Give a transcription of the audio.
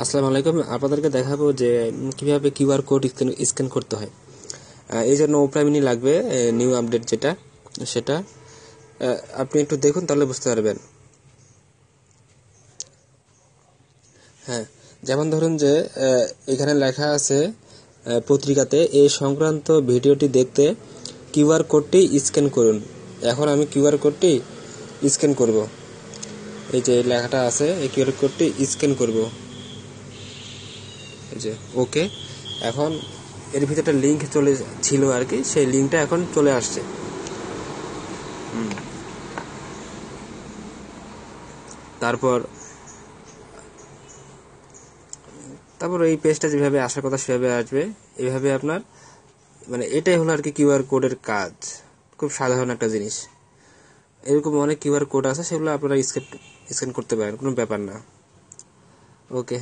আসসালামু আলাইকুম আপনাদেরকে দেখাবো যে কিভাবে কিউআর কোড স্ক্যান স্ক্যান করতে হয় এই জন্য ওপ্রাইমিনি লাগবে নিউ আপডেট যেটা সেটা আপনি একটু দেখুন তাহলে বুঝতে পারবেন হ্যাঁ যেমন ধরুন যে এখানে লেখা আছে পত্রিকাতে এই সংক্রান্ত ভিডিওটি দেখতে কিউআর কোডটি স্ক্যান করুন এখন আমি কিউআর কোডটি স্ক্যান করব এই যে লেখাটা আছে এই কিউআর কোডটি স্ক্যান করব যে ওকে এখন এর ভিতরে একটা লিঙ্ক চলে ছিল আর কি সেই লিঙ্কটা এখন চলে আসছে তারপর তারপর এই পেজটা যেভাবে আসার কথা সেভাবে আসবে এভাবে আপনার মানে এটাই হলো আর কি কিউআর কোডের কাজ খুব সাধারণ একটা জিনিস এরকম অনেক কিউআর কোড আছে সেগুলো আপনারা স্ক্যান স্ক্যান করতে পারেন কোনো ব্যাপার না ওকে